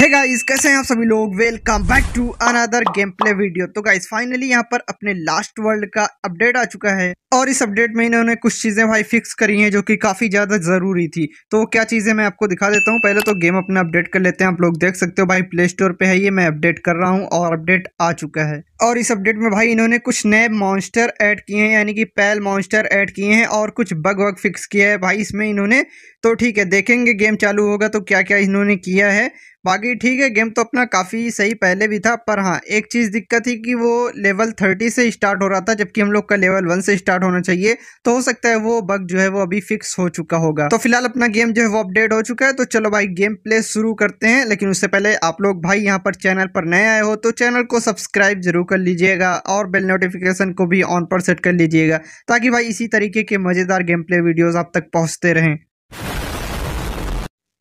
Hey guys कैसे हैं आप सभी लोग welcome back to another game play video तो गाइस फाइनली यहाँ पर अपने लास्ट वर्ल्ड का अपडेट आ चुका है और इस अपडेट में इन्होंने कुछ चीज़ें भाई फिक्स करी हैं जो कि काफ़ी ज़्यादा ज़रूरी थी तो क्या चीज़ें मैं आपको दिखा देता हूँ पहले तो गेम अपना अपडेट कर लेते हैं आप लोग देख सकते हो भाई प्ले स्टोर पे है ये मैं अपडेट कर रहा हूँ और अपडेट आ चुका है और इस अपडेट में भाई इन्होंने कुछ नए मॉन्स्टर ऐड किए हैं यानी कि पैल मॉन्स्टर ऐड किए हैं और कुछ बग वग फिक्स किया है भाई इसमें इन्होंने तो ठीक है देखेंगे गेम चालू होगा तो क्या क्या इन्होंने किया है बाकी ठीक है गेम तो अपना काफ़ी सही पहले भी था पर हाँ एक चीज़ दिक्कत थी कि वो लेवल थर्टी से स्टार्ट हो रहा था जबकि हम लोग का लेवल वन से स्टार्ट होना चाहिए तो हो सकता है वो बग जो है वो अभी फिक्स हो चुका होगा तो फिलहाल अपना गेम जो है वो अपडेट हो चुका है तो चलो भाई गेम प्ले शुरू करते हैं लेकिन उससे पहले आप लोग भाई यहाँ पर चैनल पर नए आए हो तो चैनल को सब्सक्राइब जरूर कर लीजिएगा और बेल नोटिफिकेशन को भी ऑन पर सेट कर लीजिएगा ताकि भाई इसी तरीके के मज़ेदार गेम प्ले वीडियोज़ आप तक पहुँचते रहें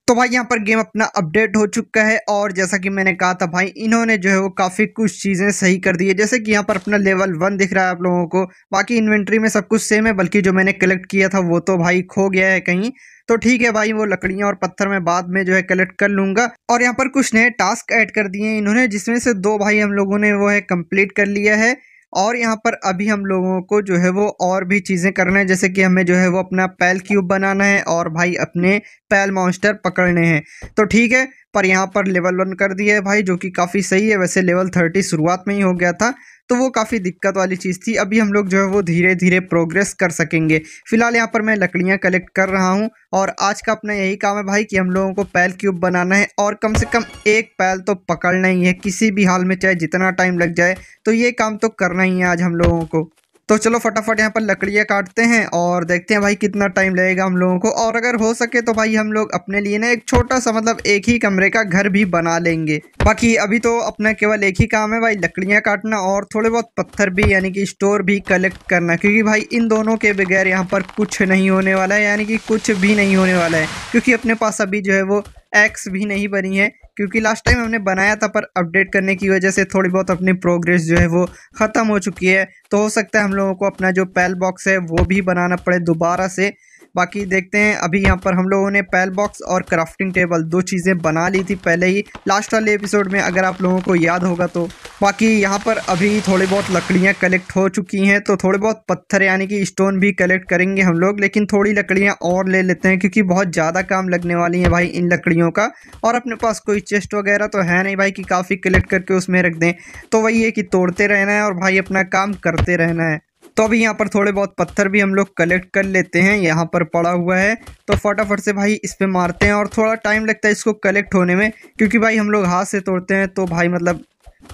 तो भाई यहाँ पर गेम अपना अपडेट हो चुका है और जैसा कि मैंने कहा था भाई इन्होंने जो है वो काफ़ी कुछ चीज़ें सही कर दी है जैसे कि यहाँ पर अपना लेवल वन दिख रहा है आप लोगों को बाकी इन्वेंट्री में सब कुछ सेम है बल्कि जो मैंने कलेक्ट किया था वो तो भाई खो गया है कहीं तो ठीक है भाई वो लकड़ियाँ और पत्थर में बाद में जो है कलेक्ट कर लूँगा और यहाँ पर कुछ नए टास्क ऐड कर दिए हैं इन्होंने जिसमें से दो भाई हम लोगों ने वो है कम्प्लीट कर लिया है और यहाँ पर अभी हम लोगों को जो है वो और भी चीज़ें करना है जैसे कि हमें जो है वो अपना पैल क्यूब बनाना है और भाई अपने पैल मॉन्स्टर पकड़ने हैं तो ठीक है पर यहाँ पर लेवल वन कर दिया है भाई जो कि काफ़ी सही है वैसे लेवल थर्टी शुरुआत में ही हो गया था तो वो काफ़ी दिक्कत वाली चीज़ थी अभी हम लोग जो है वो धीरे धीरे प्रोग्रेस कर सकेंगे फिलहाल यहाँ पर मैं लकड़ियाँ कलेक्ट कर रहा हूँ और आज का अपना यही काम है भाई कि हम लोगों को पैल क्यूब बनाना है और कम से कम एक पैल तो पकड़ना ही है किसी भी हाल में चाहे जितना टाइम लग जाए तो ये काम तो करना ही है आज हम लोगों को तो चलो फटाफट यहाँ पर लकड़ियाँ काटते हैं और देखते हैं भाई कितना टाइम लगेगा हम लोगों को और अगर हो सके तो भाई हम लोग अपने लिए ना एक छोटा सा मतलब एक ही कमरे का घर भी बना लेंगे बाकी अभी तो अपना केवल एक ही काम है भाई लकड़ियाँ काटना और थोड़े बहुत पत्थर भी यानी कि स्टोर भी कलेक्ट करना क्योंकि भाई इन दोनों के बगैर यहाँ पर कुछ नहीं होने वाला है यानी कि कुछ भी नहीं होने वाला है क्योंकि अपने पास अभी जो है वो एक्स भी नहीं बनी है क्योंकि लास्ट टाइम हमने बनाया था पर अपडेट करने की वजह से थोड़ी बहुत अपनी प्रोग्रेस जो है वो ख़त्म हो चुकी है तो हो सकता है हम लोगों को अपना जो पैल बॉक्स है वो भी बनाना पड़े दोबारा से बाकी देखते हैं अभी यहाँ पर हम लोगों ने पैल बॉक्स और क्राफ्टिंग टेबल दो चीज़ें बना ली थी पहले ही लास्ट वाले एपिसोड में अगर आप लोगों को याद होगा तो बाकी यहाँ पर अभी थोड़ी बहुत लकड़ियाँ कलेक्ट हो चुकी हैं तो थोड़े बहुत पत्थर यानी कि स्टोन भी कलेक्ट करेंगे हम लोग लेकिन थोड़ी लकड़ियाँ और ले लेते हैं क्योंकि बहुत ज़्यादा काम लगने वाली हैं भाई इन लकड़ियों का और अपने पास कोई चेस्ट वगैरह तो है नहीं भाई कि काफ़ी कलेक्ट करके उसमें रख दें तो वही है कि तोड़ते रहना है और भाई अपना काम करते रहना है तो अभी यहाँ पर थोड़े बहुत पत्थर भी हम लोग कलेक्ट कर लेते हैं यहाँ पर पड़ा हुआ है तो फटाफट से भाई इस पर मारते हैं और थोड़ा टाइम लगता है इसको कलेक्ट होने में क्योंकि भाई हम लोग हाथ से तोड़ते हैं तो भाई मतलब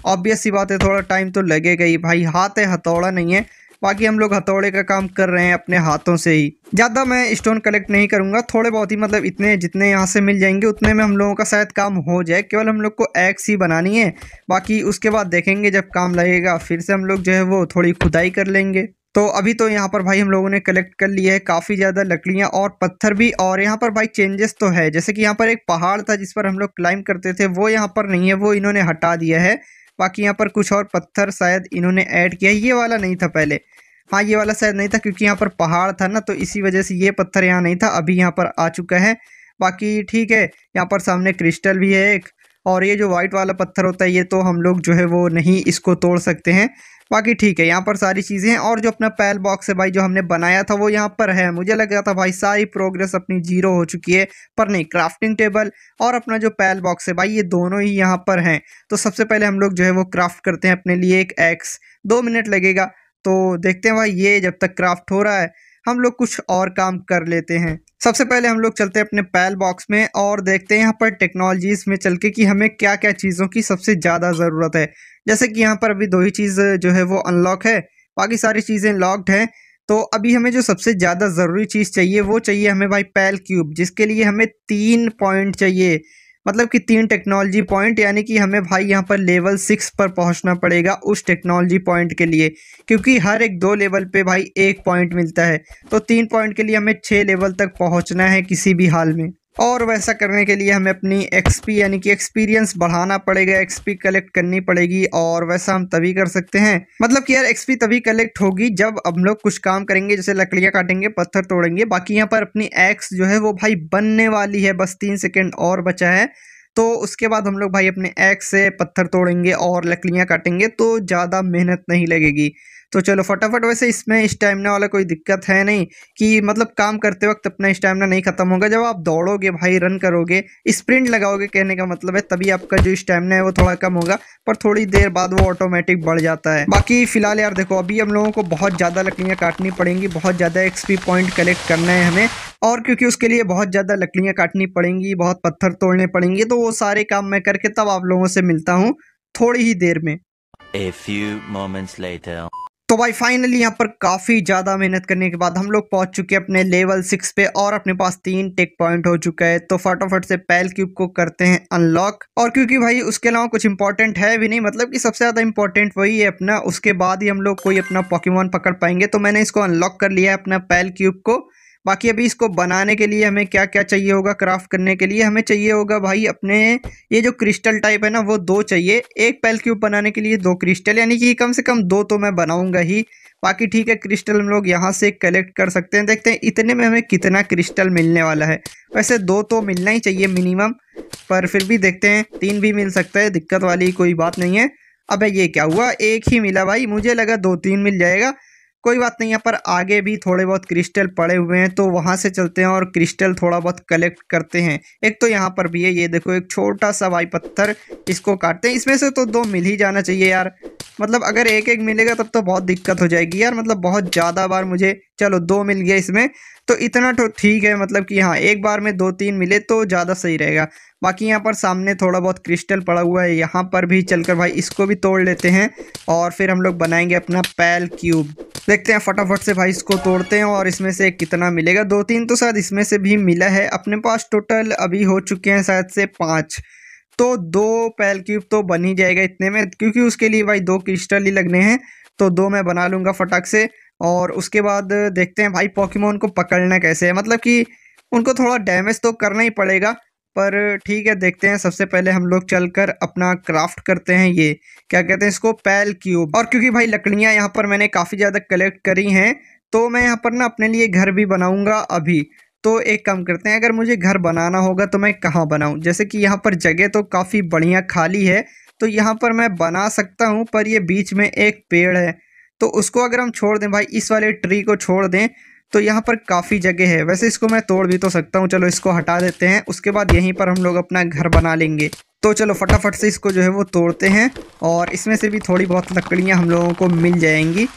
ऑब्वियस सी बात है थोड़ा टाइम तो लगेगा ही भाई हाथ है हथौड़ा नहीं है बाकी हम लोग हथौड़े का काम कर रहे हैं अपने हाथों से ही ज़्यादा मैं स्टोन कलेक्ट नहीं करूँगा थोड़े बहुत ही मतलब इतने जितने यहाँ से मिल जाएंगे उतने में हम लोगों का शायद काम हो जाए केवल हम लोग को एक्स ही बनानी है बाकी उसके बाद देखेंगे जब काम लगेगा फिर से हम लोग जो है वो थोड़ी खुदाई कर लेंगे तो अभी तो यहाँ पर भाई हम लोगों ने कलेक्ट कर लिया है काफ़ी ज़्यादा लकड़ियाँ और पत्थर भी और यहाँ पर भाई चेंजेस तो है जैसे कि यहाँ पर एक पहाड़ था जिस पर हम लोग क्लाइंब करते थे वो यहाँ पर नहीं है वो इन्होंने हटा दिया है बाकी यहाँ पर कुछ और पत्थर शायद इन्होंने ऐड किया ये वाला नहीं था पहले हाँ ये वाला शायद नहीं था क्योंकि यहाँ पर पहाड़ था ना तो इसी वजह से ये पत्थर यहाँ नहीं था अभी यहाँ पर आ चुका है बाकी ठीक है यहाँ पर सामने क्रिस्टल भी है एक और ये जो वाइट वाला पत्थर होता है ये तो हम लोग जो है वो नहीं इसको तोड़ सकते हैं बाकी ठीक है यहाँ पर सारी चीज़ें हैं और जो अपना पैल बॉक्स है भाई जो हमने बनाया था वो यहाँ पर है मुझे लग रहा था भाई सारी प्रोग्रेस अपनी जीरो हो चुकी है पर नहीं क्राफ्टिंग टेबल और अपना जो पैल बॉक्स है भाई ये दोनों ही यहाँ पर हैं तो सबसे पहले हम लोग जो है वो क्राफ्ट करते हैं अपने लिए एक एक्स दो मिनट लगेगा तो देखते हैं भाई ये जब तक क्राफ्ट हो रहा है हम लोग कुछ और काम कर लेते हैं सबसे पहले हम लोग चलते हैं अपने पैल बॉक्स में और देखते हैं यहाँ पर टेक्नोलॉजीज़ में चल के कि हमें क्या क्या चीज़ों की सबसे ज़्यादा ज़रूरत है जैसे कि यहाँ पर अभी दो ही चीज़ जो है वो अनलॉक है बाकी सारी चीज़ें लॉक्ड हैं तो अभी हमें जो सबसे ज़्यादा ज़रूरी चीज़ चाहिए वो चाहिए हमें भाई पैल क्यूब जिसके लिए हमें तीन पॉइंट चाहिए मतलब कि तीन टेक्नोलॉजी पॉइंट यानी कि हमें भाई यहाँ पर लेवल सिक्स पर पहुँचना पड़ेगा उस टेक्नोलॉजी पॉइंट के लिए क्योंकि हर एक दो लेवल पे भाई एक पॉइंट मिलता है तो तीन पॉइंट के लिए हमें छः लेवल तक पहुँचना है किसी भी हाल में और वैसा करने के लिए हमें अपनी एक्सपी यानी कि एक्सपीरियंस बढ़ाना पड़ेगा एक्सपी कलेक्ट करनी पड़ेगी और वैसा हम तभी कर सकते हैं मतलब कि यार एक्सपी तभी कलेक्ट होगी जब हम लोग कुछ काम करेंगे जैसे लकड़ियाँ काटेंगे पत्थर तोड़ेंगे बाकी यहाँ पर अपनी एक्स जो है वो भाई बनने वाली है बस तीन सेकेंड और बचा है तो उसके बाद हम लोग भाई अपने एक्स से पत्थर तोड़ेंगे और लकड़ियाँ काटेंगे तो ज़्यादा मेहनत नहीं लगेगी तो चलो फटाफट वैसे इसमें स्टेमिना वाला कोई दिक्कत है नहीं कि मतलब काम करते वक्त अपना स्टैमिना नहीं खत्म होगा जब आप दौड़ोगे भाई रन करोगे स्प्रिंट लगाओगे कहने का मतलब है तभी आपका जो स्टैमिना है वो थोड़ा कम होगा पर थोड़ी देर बाद वो ऑटोमेटिक बढ़ जाता है बाकी फिलहाल यार देखो अभी हम लोगों को बहुत ज़्यादा लकड़ियाँ काटनी पड़ेंगी बहुत ज़्यादा एक्सपी पॉइंट कलेक्ट करना है हमें और क्योंकि उसके लिए बहुत ज़्यादा लकड़ियाँ काटनी पड़ेंगी बहुत पत्थर तोड़ने पड़ेंगे तो वो सारे काम मैं करके तब आप लोगों से मिलता हूँ थोड़ी ही देर में A few moments later. तो भाई फाइनली यहाँ पर काफ़ी ज़्यादा मेहनत करने के बाद हम लोग पहुँच चुके हैं अपने लेवल सिक्स पे और अपने पास तीन टेक पॉइंट हो चुका है तो फटाफट से पैल क्यूब को करते हैं अनलॉक और क्योंकि भाई उसके अलावा कुछ इंपॉर्टेंट है भी नहीं मतलब कि सबसे ज़्यादा इंपॉर्टेंट वही है अपना उसके बाद ही हम लोग कोई अपना पॉकीमॉन पकड़ पाएंगे तो मैंने इसको अनलॉक कर लिया है अपना पैल क्यूब को बाकी अभी इसको बनाने के लिए हमें क्या क्या चाहिए होगा क्राफ्ट करने के लिए हमें चाहिए होगा भाई अपने ये जो क्रिस्टल टाइप है ना वो दो चाहिए एक पैल क्यूब बनाने के लिए दो क्रिस्टल यानी कि कम से कम दो तो मैं बनाऊँगा ही बाकी ठीक है क्रिस्टल हम लोग यहाँ से कलेक्ट कर सकते हैं देखते हैं इतने में हमें कितना क्रिस्टल मिलने वाला है वैसे दो तो मिलना ही चाहिए मिनिमम पर फिर भी देखते हैं तीन भी मिल सकता है दिक्कत वाली कोई बात नहीं है अब ये क्या हुआ एक ही मिला भाई मुझे लगा दो तीन मिल जाएगा कोई बात नहीं यहाँ पर आगे भी थोड़े बहुत क्रिस्टल पड़े हुए हैं तो वहाँ से चलते हैं और क्रिस्टल थोड़ा बहुत कलेक्ट करते हैं एक तो यहाँ पर भी है ये देखो एक छोटा सा वाई पत्थर इसको काटते हैं इसमें से तो दो मिल ही जाना चाहिए यार मतलब अगर एक एक मिलेगा तब तो बहुत दिक्कत हो जाएगी यार मतलब बहुत ज़्यादा बार मुझे चलो दो मिल गया इसमें तो इतना तो ठीक है मतलब कि हाँ एक बार में दो तीन मिले तो ज़्यादा सही रहेगा बाकी यहाँ पर सामने थोड़ा बहुत क्रिस्टल पड़ा हुआ है यहाँ पर भी चलकर भाई इसको भी तोड़ लेते हैं और फिर हम लोग बनाएंगे अपना पैल क्यूब देखते हैं फटाफट से भाई इसको तोड़ते हैं और इसमें से कितना मिलेगा दो तीन तो शायद इसमें से भी मिला है अपने पास टोटल अभी हो चुके हैं शायद से पाँच तो दो पैल क्यूब तो बन ही जाएगा इतने में क्योंकि उसके लिए भाई दो क्रिस्टल ही लगने हैं तो दो मैं बना लूँगा फटाक से और उसके बाद देखते हैं भाई पॉकीमोन को पकड़ना कैसे है मतलब कि उनको थोड़ा डैमेज तो करना ही पड़ेगा पर ठीक है देखते हैं सबसे पहले हम लोग चलकर अपना क्राफ्ट करते हैं ये क्या कहते हैं इसको पैल क्यूब और क्योंकि भाई लकड़ियाँ यहाँ पर मैंने काफ़ी ज़्यादा कलेक्ट करी हैं तो मैं यहाँ पर ना अपने लिए घर भी बनाऊँगा अभी तो एक काम करते हैं अगर मुझे घर बनाना होगा तो मैं कहाँ बनाऊँ जैसे कि यहाँ पर जगह तो काफ़ी बढ़िया खाली है तो यहाँ पर मैं बना सकता हूँ पर ये बीच में एक पेड़ है तो उसको अगर हम छोड़ दें भाई इस वाले ट्री को छोड़ दें तो यहाँ पर काफ़ी जगह है वैसे इसको मैं तोड़ भी तो सकता हूँ चलो इसको हटा देते हैं उसके बाद यहीं पर हम लोग अपना घर बना लेंगे तो चलो फटाफट से इसको जो है वो तोड़ते हैं और इसमें से भी थोड़ी बहुत लकड़ियाँ हम लोगों को मिल जाएंगी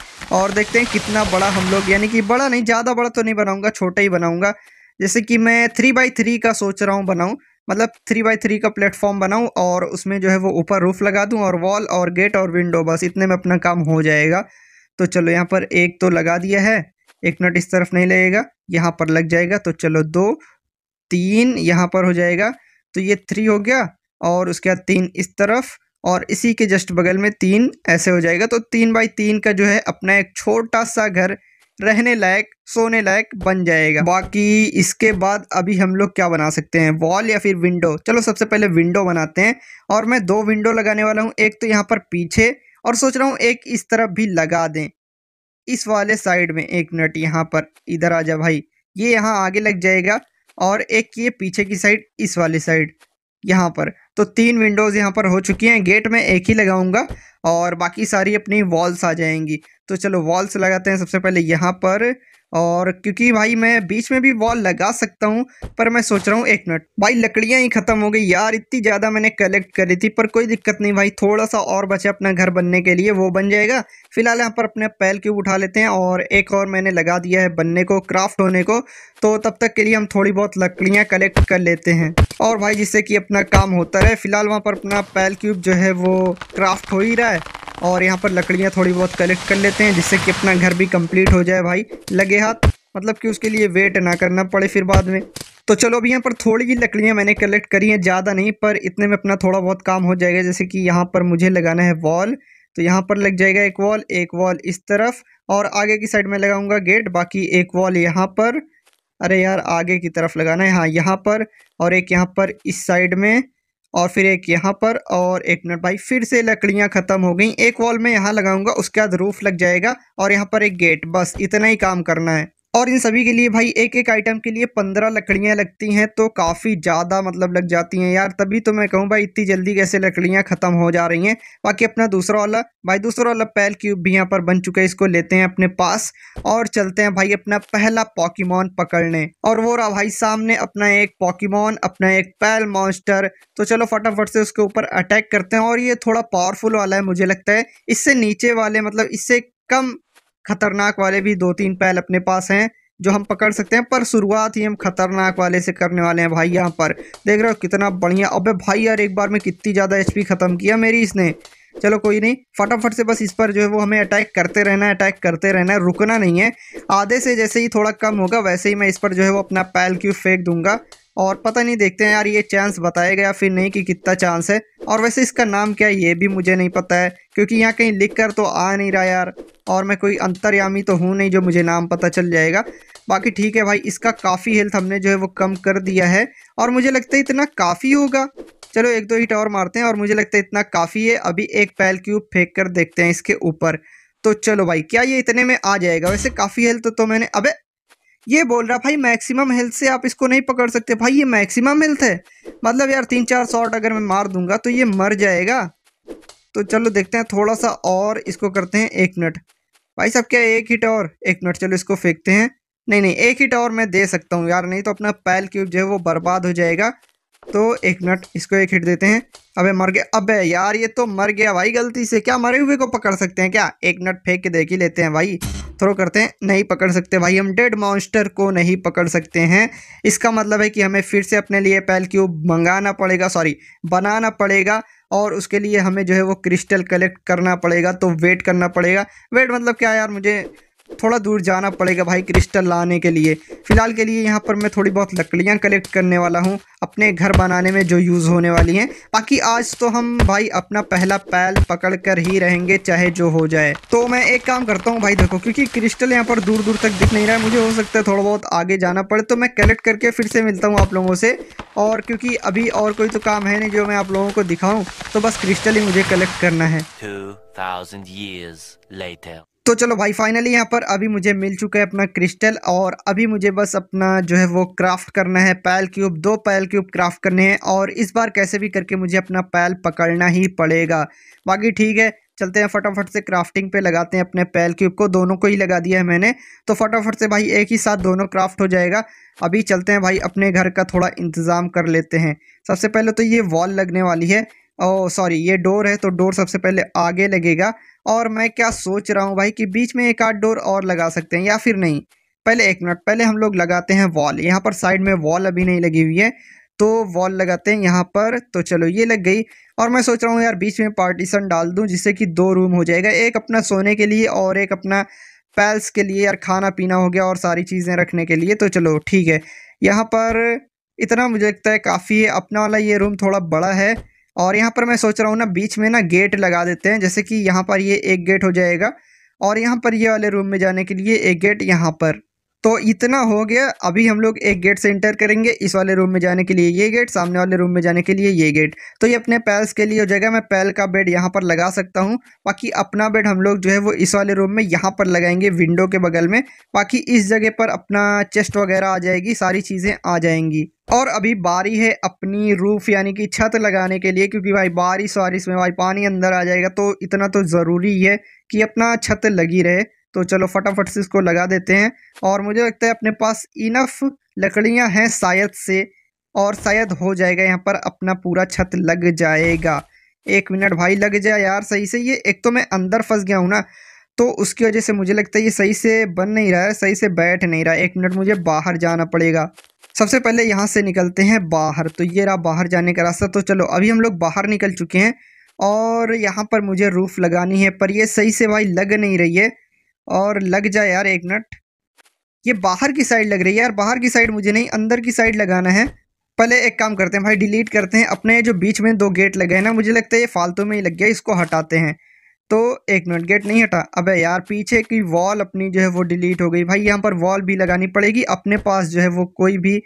और देखते हैं कितना बड़ा हम लोग यानी कि बड़ा नहीं ज़्यादा बड़ा तो नहीं बनाऊँगा छोटा ही बनाऊँगा जैसे कि मैं थ्री बाई थ्री का सोच रहा हूँ बनाऊँ मतलब थ्री बाई थ्री का प्लेटफॉर्म बनाऊँ और उसमें जो है वो ऊपर रूफ लगा दूँ और वॉल और गेट और विंडो बस इतने में अपना काम हो जाएगा तो चलो यहाँ पर एक तो लगा दिया है एक नट इस तरफ नहीं लगेगा यहाँ पर लग जाएगा तो चलो दो तीन यहाँ पर हो जाएगा तो ये थ्री हो गया और उसके बाद तीन इस तरफ और इसी के जस्ट बगल में तीन ऐसे हो जाएगा तो तीन बाई तीन का जो है अपना एक छोटा सा घर रहने लायक सोने लायक बन जाएगा बाकी इसके बाद अभी हम लोग क्या बना सकते हैं वॉल या फिर विंडो चलो सबसे पहले विंडो बनाते हैं और मैं दो विंडो लगाने वाला हूँ एक तो यहाँ पर पीछे और सोच रहा हूँ एक इस तरफ भी लगा दें इस वाले साइड में एक मिनट यहाँ पर इधर आ जा भाई ये यहाँ आगे लग जाएगा और एक ये पीछे की साइड इस वाली साइड यहाँ पर तो तीन विंडोज़ यहाँ पर हो चुकी हैं गेट में एक ही लगाऊंगा और बाकी सारी अपनी वॉल्स आ जाएंगी तो चलो वॉल्स लगाते हैं सबसे पहले यहाँ पर और क्योंकि भाई मैं बीच में भी वॉल लगा सकता हूँ पर मैं सोच रहा हूँ एक मिनट भाई लकड़ियाँ ही ख़त्म हो गई यार इतनी ज़्यादा मैंने कलेक्ट करी थी पर कोई दिक्कत नहीं भाई थोड़ा सा और बचे अपना घर बनने के लिए वो बन जाएगा फिलहाल यहाँ पर अपने पैल क्यूब उठा लेते हैं और एक और मैंने लगा दिया है बनने को क्राफ्ट होने को तो तब तक के लिए हम थोड़ी बहुत लकड़ियाँ कलेक्ट कर लेते हैं और भाई जिससे कि अपना काम होता रहे फिलहाल वहाँ पर अपना पैल क्यूब जो है वो क्राफ्ट हो ही रहा है और यहाँ पर लकड़ियाँ थोड़ी बहुत कलेक्ट कर लेते हैं जिससे कि अपना घर भी कंप्लीट हो जाए भाई लगे हाथ मतलब कि उसके लिए वेट ना करना पड़े फिर बाद में तो चलो अभी यहाँ पर थोड़ी ही लकड़ियाँ मैंने कलेक्ट करी हैं ज़्यादा नहीं पर इतने में अपना थोड़ा बहुत काम हो जाएगा जैसे कि यहाँ पर मुझे लगाना है वॉल तो यहाँ पर लग जाएगा एक वॉल एक वॉल इस तरफ और आगे की साइड में लगाऊंगा गेट बाकी एक वॉल यहाँ पर अरे यार आगे की तरफ लगाना है हाँ यहाँ पर और एक यहाँ पर इस साइड में और फिर एक यहाँ पर और एक मिनट भाई फिर से लकड़ियाँ ख़त्म हो गई एक वॉल में यहाँ लगाऊंगा उसके बाद रूफ़ लग जाएगा और यहाँ पर एक गेट बस इतना ही काम करना है और इन सभी के लिए भाई एक एक आइटम के लिए पंद्रह लकड़ियाँ लगती हैं तो काफ़ी ज़्यादा मतलब लग जाती हैं यार तभी तो मैं कहूँ भाई इतनी जल्दी कैसे लकड़ियाँ ख़त्म हो जा रही हैं बाकी अपना दूसरा वाला भाई दूसरा वाला पैल क्यूब भी यहाँ पर बन चुका है इसको लेते हैं अपने पास और चलते हैं भाई अपना पहला पॉकीमॉन पकड़ने और वो रहा भाई सामने अपना एक पॉकीमॉन अपना एक पैल मॉन्स्टर तो चलो फटाफट से उसके ऊपर अटैक करते हैं और ये थोड़ा पावरफुल वाला है मुझे लगता है इससे नीचे वाले मतलब इससे कम खतरनाक वाले भी दो तीन पैल अपने पास हैं जो हम पकड़ सकते हैं पर शुरुआत ही हम खतरनाक वाले से करने वाले हैं भाई यहाँ पर देख रहे हो कितना बढ़िया अबे भाई यार एक बार में कितनी ज़्यादा एच ख़त्म किया मेरी इसने चलो कोई नहीं फटाफट से बस इस पर जो है वो हमें अटैक करते रहना है अटैक करते रहना है रुकना नहीं है आधे से जैसे ही थोड़ा कम होगा वैसे ही मैं इस पर जो है वो अपना पैल क्यू फेंक दूंगा और पता नहीं देखते हैं यार ये चांस बताया गया फिर नहीं कि कितना चांस है और वैसे इसका नाम क्या है ये भी मुझे नहीं पता है क्योंकि यहाँ कहीं लिख कर तो आ नहीं रहा यार और मैं कोई अंतर्यामी तो हूँ नहीं जो मुझे नाम पता चल जाएगा बाकी ठीक है भाई इसका काफ़ी हेल्थ हमने जो है वो कम कर दिया है और मुझे लगता है इतना काफ़ी होगा चलो एक दो हिट और मारते हैं और मुझे लगता है इतना काफ़ी है अभी एक पैल क्यूब फेंक कर देखते हैं इसके ऊपर तो चलो भाई क्या ये इतने में आ जाएगा वैसे काफ़ी हेल्थ तो, मैंने अबे ये बोल रहा भाई मैक्सिमम हेल्थ से आप इसको नहीं पकड़ सकते भाई ये मैक्सिमम हेल्थ है मतलब यार तीन चार शॉट अगर मैं मार दूंगा तो ये मर जाएगा तो चलो देखते हैं थोड़ा सा और इसको करते हैं एक मिनट भाई साहब क्या एक हिट और एक मिनट चलो इसको फेंकते हैं नहीं नहीं एक हिट और मैं दे सकता हूँ यार नहीं तो अपना पैल क्यूब जो है वो बर्बाद हो जाएगा तो एक मिनट इसको एक हिट देते हैं अबे मर गया अबे यार ये तो मर गया भाई गलती से क्या मरे हुए को पकड़ सकते हैं क्या एक मिनट फेंक के देख ही लेते हैं भाई थ्रो करते हैं नहीं पकड़ सकते भाई हम डेड मॉन्स्टर को नहीं पकड़ सकते हैं इसका मतलब है कि हमें फिर से अपने लिए पैल क्यूब मंगाना पड़ेगा सॉरी बनाना पड़ेगा और उसके लिए हमें जो है वो क्रिस्टल कलेक्ट करना पड़ेगा तो वेट करना पड़ेगा वेट मतलब क्या यार मुझे थोड़ा दूर जाना पड़ेगा भाई क्रिस्टल लाने के लिए फ़िलहाल के लिए यहाँ पर मैं थोड़ी बहुत लकड़ियाँ कलेक्ट करने वाला हूँ अपने घर बनाने में जो यूज़ होने वाली हैं बाकी आज तो हम भाई अपना पहला पैल पकड़ कर ही रहेंगे चाहे जो हो जाए तो मैं एक काम करता हूँ भाई देखो क्योंकि क्रिस्टल यहाँ पर दूर दूर तक दिख नहीं रहा है मुझे हो सकता है थोड़ा बहुत आगे जाना पड़े तो मैं कलेक्ट करके फिर से मिलता हूँ आप लोगों से और क्योंकि अभी और कोई तो काम है नहीं जो मैं आप लोगों को दिखाऊँ तो बस क्रिस्टल ही मुझे कलेक्ट करना है तो चलो भाई फाइनली यहाँ पर अभी मुझे मिल चुका है अपना क्रिस्टल और अभी मुझे बस अपना जो है वो क्राफ्ट करना है पैल क्यूब दो पैल क्यूब क्राफ्ट करने हैं और इस बार कैसे भी करके मुझे अपना पैल पकड़ना ही पड़ेगा बाकी ठीक है चलते हैं फटाफट से क्राफ्टिंग पे लगाते हैं अपने पैल क्यूब को दोनों को ही लगा दिया है मैंने तो फटाफट से भाई एक ही साथ दोनों क्राफ्ट हो जाएगा अभी चलते हैं भाई अपने घर का थोड़ा इंतज़ाम कर लेते हैं सबसे पहले तो ये वॉल लगने वाली है ओ सॉरी ये डोर है तो डोर सबसे पहले आगे लगेगा और मैं क्या सोच रहा हूँ भाई कि बीच में एक आध डोर और लगा सकते हैं या फिर नहीं पहले एक मिनट पहले हम लोग लगाते हैं वॉल यहाँ पर साइड में वॉल अभी नहीं लगी हुई है तो वॉल लगाते हैं यहाँ पर तो चलो ये लग गई और मैं सोच रहा हूँ यार बीच में पार्टीशन डाल दूँ जिससे कि दो रूम हो जाएगा एक अपना सोने के लिए और एक अपना पैल्स के लिए यार खाना पीना हो गया और सारी चीज़ें रखने के लिए तो चलो ठीक है यहाँ पर इतना मुझे लगता है काफ़ी है अपना वाला ये रूम थोड़ा बड़ा है और यहाँ पर मैं सोच रहा हूँ ना बीच में ना गेट लगा देते हैं जैसे कि यहाँ पर ये एक गेट हो जाएगा और यहाँ पर ये वाले रूम में जाने के लिए एक गेट यहाँ पर तो इतना हो गया अभी हम लोग एक गेट से इंटर करेंगे इस वाले रूम में जाने के लिए ये गेट सामने वाले रूम में जाने के लिए ये गेट तो ये अपने पैल्स के लिए हो जाएगा मैं पैल का बेड यहाँ पर लगा सकता हूँ बाकी अपना बेड हम लोग जो है वो इस वाले रूम में यहाँ पर लगाएंगे विंडो के बगल में बाकी इस जगह पर अपना चेस्ट वगैरह आ जाएगी सारी चीज़ें आ जाएंगी और अभी बारी है अपनी रूफ़ यानी कि छत लगाने के लिए क्योंकि भाई बारिश वारिश में भाई पानी अंदर आ जाएगा तो इतना तो ज़रूरी है कि अपना छत लगी रहे तो चलो फटाफट से इसको लगा देते हैं और मुझे लगता है अपने पास इनफ लकड़ियाँ हैं शायद से और शायद हो जाएगा यहाँ पर अपना पूरा छत लग जाएगा एक मिनट भाई लग जाए यार सही से ये एक तो मैं अंदर फंस गया हूँ ना तो उसकी वजह से मुझे लगता है ये सही से बन नहीं रहा है सही से बैठ नहीं रहा है एक मिनट मुझे बाहर जाना पड़ेगा सबसे पहले यहाँ से निकलते हैं बाहर तो ये रहा बाहर जाने का रास्ता तो चलो अभी हम लोग बाहर निकल चुके हैं और यहाँ पर मुझे रूफ़ लगानी है पर ये सही से भाई लग नहीं रही है और लग जाए यार एक मिनट ये बाहर की साइड लग रही है यार बाहर की साइड मुझे नहीं अंदर की साइड लगाना है पहले एक काम करते हैं भाई डिलीट करते हैं अपने जो बीच में दो गेट लगे हैं ना मुझे लगता है ये फालतू में ही लग गया इसको हटाते हैं तो एक मिनट गेट नहीं हटा अबे यार पीछे की वॉल अपनी जो है वो डिलीट हो गई भाई यहाँ पर वॉल भी लगानी पड़ेगी अपने पास जो है वो कोई भी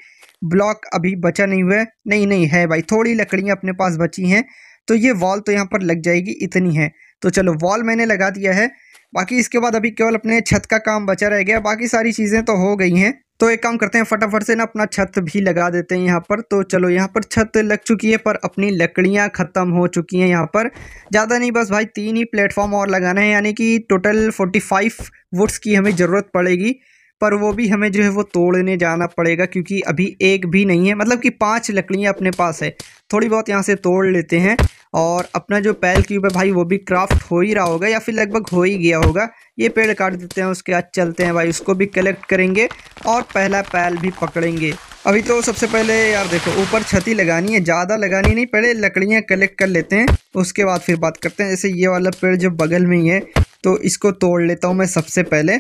ब्लॉक अभी बचा नहीं हुआ है नहीं नहीं है भाई थोड़ी लकड़ियाँ अपने पास बची हैं तो ये वॉल तो यहाँ पर लग जाएगी इतनी है तो चलो वॉल मैंने लगा दिया है बाकी इसके बाद अभी केवल अपने छत का काम बचा रह गया बाकी सारी चीज़ें तो हो गई हैं तो एक काम करते हैं फटाफट से ना अपना छत भी लगा देते हैं यहाँ पर तो चलो यहाँ पर छत लग चुकी है पर अपनी लकड़ियाँ ख़त्म हो चुकी हैं यहाँ पर ज़्यादा नहीं बस भाई तीन ही प्लेटफॉर्म और लगाना है यानी कि टोटल फोर्टी फाइव वुड्स की हमें ज़रूरत पड़ेगी पर वो भी हमें जो है वो तोड़ने जाना पड़ेगा क्योंकि अभी एक भी नहीं है मतलब कि पांच लकड़ियाँ अपने पास है थोड़ी बहुत यहाँ से तोड़ लेते हैं और अपना जो पैल क्यूब है भाई वो भी क्राफ्ट हो ही रहा होगा या फिर लगभग हो ही गया होगा ये पेड़ काट देते हैं उसके बाद चलते हैं भाई उसको भी कलेक्ट करेंगे और पहला पैल भी पकड़ेंगे अभी तो सबसे पहले यार देखो ऊपर छती लगानी है ज़्यादा लगानी नहीं पहले लकड़ियाँ कलेक्ट कर लेते हैं उसके बाद फिर बात करते हैं जैसे ये वाला पेड़ जो बगल में ही है तो इसको तोड़ लेता हूँ मैं सबसे पहले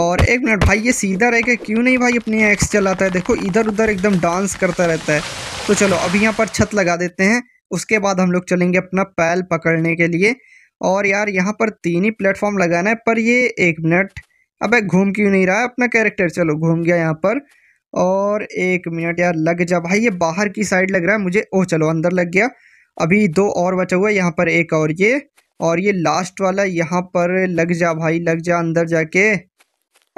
और एक मिनट भाई ये सीधा रह के क्यों नहीं भाई अपनी एक्स चलाता है देखो इधर उधर एकदम डांस करता रहता है तो चलो अभी यहाँ पर छत लगा देते हैं उसके बाद हम लोग चलेंगे अपना पैल पकड़ने के लिए और यार यहाँ पर तीन ही प्लेटफॉर्म लगाना है पर ये एक मिनट अब घूम क्यों नहीं रहा है अपना कैरेक्टर चलो घूम गया यहाँ पर और एक मिनट यार लग जा भाई ये बाहर की साइड लग रहा है मुझे ओह चलो अंदर लग गया अभी दो और बचा हुआ है यहाँ पर एक और ये और ये लास्ट वाला यहाँ पर लग जा भाई लग जा अंदर जाके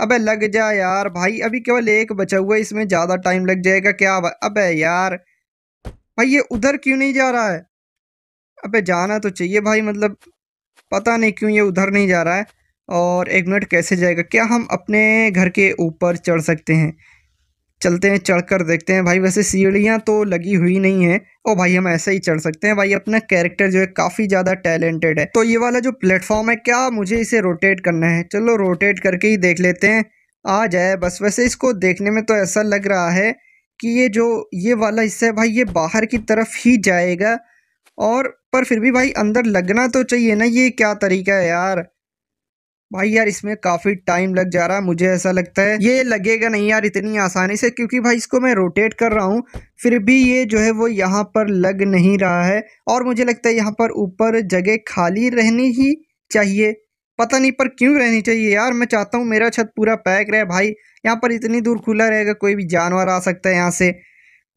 अबे लग जा यार भाई अभी केवल एक बचा हुआ है इसमें ज़्यादा टाइम लग जाएगा क्या अबे यार भाई ये उधर क्यों नहीं जा रहा है अबे जाना तो चाहिए भाई मतलब पता नहीं क्यों ये उधर नहीं जा रहा है और एक मिनट कैसे जाएगा क्या हम अपने घर के ऊपर चढ़ सकते हैं चलते हैं चढ़ कर देखते हैं भाई वैसे सीढ़ियाँ तो लगी हुई नहीं है ओ भाई हम ऐसे ही चढ़ सकते हैं भाई अपना कैरेक्टर जो है काफ़ी ज़्यादा टैलेंटेड है तो ये वाला जो प्लेटफॉर्म है क्या मुझे इसे रोटेट करना है चलो रोटेट करके ही देख लेते हैं आ जाए बस वैसे इसको देखने में तो ऐसा लग रहा है कि ये जो ये वाला हिस्सा है भाई ये बाहर की तरफ ही जाएगा और पर फिर भी भाई अंदर लगना तो चाहिए ना ये क्या तरीका है यार भाई यार इसमें काफ़ी टाइम लग जा रहा है मुझे ऐसा लगता है ये लगेगा नहीं यार इतनी आसानी से क्योंकि भाई इसको मैं रोटेट कर रहा हूँ फिर भी ये जो है वो यहाँ पर लग नहीं रहा है और मुझे लगता है यहाँ पर ऊपर जगह खाली रहनी ही चाहिए पता नहीं पर क्यों रहनी चाहिए यार मैं चाहता हूँ मेरा छत पूरा पैक रहे भाई यहाँ पर इतनी दूर खुला रहेगा कोई भी जानवर आ सकता है यहाँ से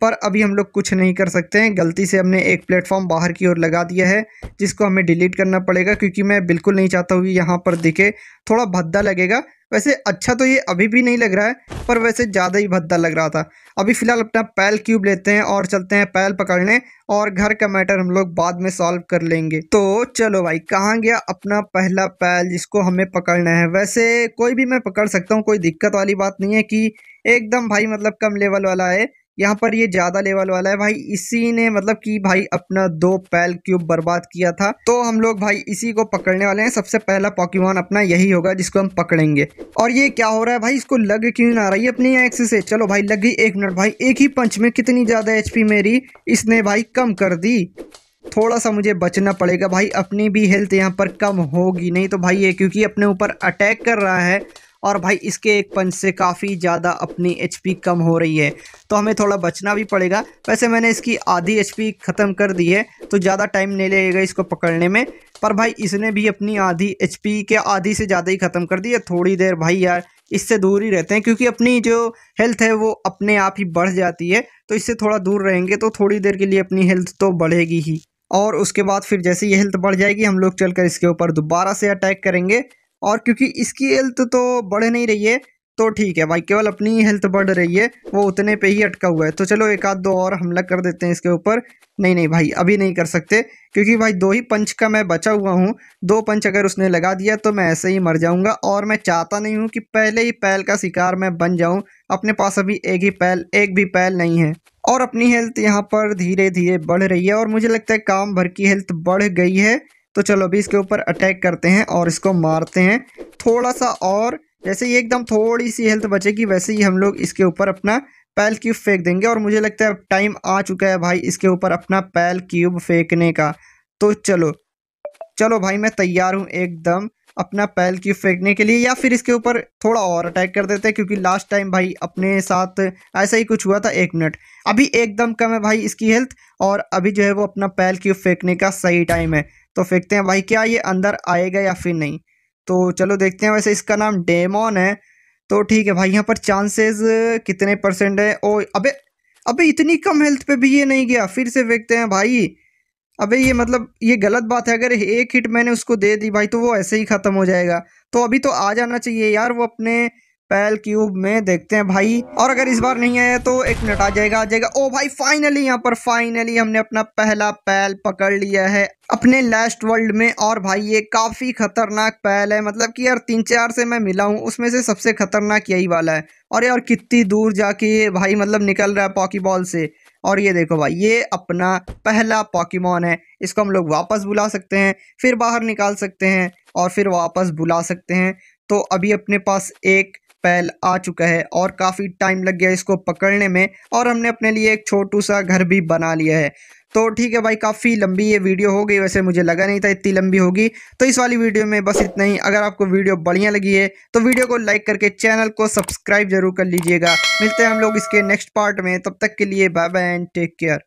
पर अभी हम लोग कुछ नहीं कर सकते हैं गलती से हमने एक प्लेटफॉर्म बाहर की ओर लगा दिया है जिसको हमें डिलीट करना पड़ेगा क्योंकि मैं बिल्कुल नहीं चाहता हूँ कि यहाँ पर दिखे थोड़ा भद्दा लगेगा वैसे अच्छा तो ये अभी भी नहीं लग रहा है पर वैसे ज़्यादा ही भद्दा लग रहा था अभी फ़िलहाल अपना पैल क्यूब लेते हैं और चलते हैं पैल पकड़ने और घर का मैटर हम लोग बाद में सॉल्व कर लेंगे तो चलो भाई कहाँ गया अपना पहला पैल जिसको हमें पकड़ना है वैसे कोई भी मैं पकड़ सकता हूँ कोई दिक्कत वाली बात नहीं है कि एकदम भाई मतलब कम लेवल वाला है यहाँ पर ये ज़्यादा लेवल वाला है भाई इसी ने मतलब कि भाई अपना दो पैल क्यूब बर्बाद किया था तो हम लोग भाई इसी को पकड़ने वाले हैं सबसे पहला पॉकीमॉन अपना यही होगा जिसको हम पकड़ेंगे और ये क्या हो रहा है भाई इसको लग क्यों ना रही है अपनी एक्स से चलो भाई लग गई एक मिनट भाई एक ही पंच में कितनी ज़्यादा एच मेरी इसने भाई कम कर दी थोड़ा सा मुझे बचना पड़ेगा भाई अपनी भी हेल्थ यहाँ पर कम होगी नहीं तो भाई ये क्योंकि अपने ऊपर अटैक कर रहा है और भाई इसके एक पंच से काफ़ी ज़्यादा अपनी एच कम हो रही है तो हमें थोड़ा बचना भी पड़ेगा वैसे मैंने इसकी आधी एच ख़त्म कर दी है तो ज़्यादा टाइम नहीं लगेगा इसको पकड़ने में पर भाई इसने भी अपनी आधी एच के आधी से ज़्यादा ही ख़त्म कर दी है थोड़ी देर भाई यार इससे दूर ही रहते हैं क्योंकि अपनी जो हेल्थ है वो अपने आप ही बढ़ जाती है तो इससे थोड़ा दूर रहेंगे तो थोड़ी देर के लिए अपनी हेल्थ तो बढ़ेगी ही और उसके बाद फिर जैसे ये हेल्थ बढ़ जाएगी हम लोग चलकर इसके ऊपर दोबारा से अटैक करेंगे और क्योंकि इसकी हेल्थ तो बढ़ नहीं रही है तो ठीक है भाई केवल अपनी हेल्थ बढ़ रही है वो उतने पे ही अटका हुआ है तो चलो एक आध दो और हमला कर देते हैं इसके ऊपर नहीं नहीं भाई अभी नहीं कर सकते क्योंकि भाई दो ही पंच का मैं बचा हुआ हूँ दो पंच अगर उसने लगा दिया तो मैं ऐसे ही मर जाऊँगा और मैं चाहता नहीं हूँ कि पहले ही पैल का शिकार मैं बन जाऊँ अपने पास अभी एक ही पैल एक भी पैल नहीं है और अपनी हेल्थ यहाँ पर धीरे धीरे बढ़ रही है और मुझे लगता है काम भर की हेल्थ बढ़ गई है तो चलो अभी इसके ऊपर अटैक करते हैं और इसको मारते हैं थोड़ा सा और जैसे ही एकदम थोड़ी सी हेल्थ बचेगी वैसे ही हम लोग इसके ऊपर अपना पैल क्यूब फेंक देंगे और मुझे लगता है अब टाइम आ चुका है भाई इसके ऊपर अपना पैल क्यूब फेंकने का तो चलो चलो भाई मैं तैयार हूँ एकदम अपना पैल क्यूब फेंकने के लिए या फिर इसके ऊपर थोड़ा और अटैक कर देते हैं क्योंकि लास्ट टाइम भाई अपने साथ ऐसा ही कुछ हुआ था एक मिनट अभी एकदम कम है भाई इसकी हेल्थ और अभी जो है वो अपना पैल क्यूब फेंकने का सही टाइम है तो फेंकते हैं भाई क्या ये अंदर आएगा या फिर नहीं तो चलो देखते हैं वैसे इसका नाम डेमोन है तो ठीक है भाई यहाँ पर चांसेस कितने परसेंट है ओ अबे अबे इतनी कम हेल्थ पे भी ये नहीं गया फिर से फेंकते हैं भाई अबे ये मतलब ये गलत बात है अगर एक हिट मैंने उसको दे दी भाई तो वो ऐसे ही ख़त्म हो जाएगा तो अभी तो आ जाना चाहिए यार वो अपने पैल क्यूब में देखते हैं भाई और अगर इस बार नहीं आया तो एक मिनट आ जाएगा आ जाएगा ओ भाई फाइनली यहाँ पर फाइनली हमने अपना पहला पैल पकड़ लिया है अपने लास्ट वर्ल्ड में और भाई ये काफ़ी खतरनाक पैल है मतलब कि यार तीन चार से मैं मिला हूँ उसमें से सबसे खतरनाक यही वाला है और यार कितनी दूर जाके ये भाई मतलब निकल रहा है पॉकी बॉल से और ये देखो भाई ये अपना पहला पॉकीमॉन है इसको हम लोग वापस बुला सकते हैं फिर बाहर निकाल सकते हैं और फिर वापस बुला सकते हैं तो अभी अपने पास एक पहल आ चुका है और काफ़ी टाइम लग गया इसको पकड़ने में और हमने अपने लिए एक छोटू सा घर भी बना लिया है तो ठीक है भाई काफ़ी लंबी ये वीडियो हो गई वैसे मुझे लगा नहीं था इतनी लंबी होगी तो इस वाली वीडियो में बस इतना ही अगर आपको वीडियो बढ़िया लगी है तो वीडियो को लाइक करके चैनल को सब्सक्राइब जरूर कर लीजिएगा मिलते हैं हम लोग इसके नेक्स्ट पार्ट में तब तक के लिए bye bye and take care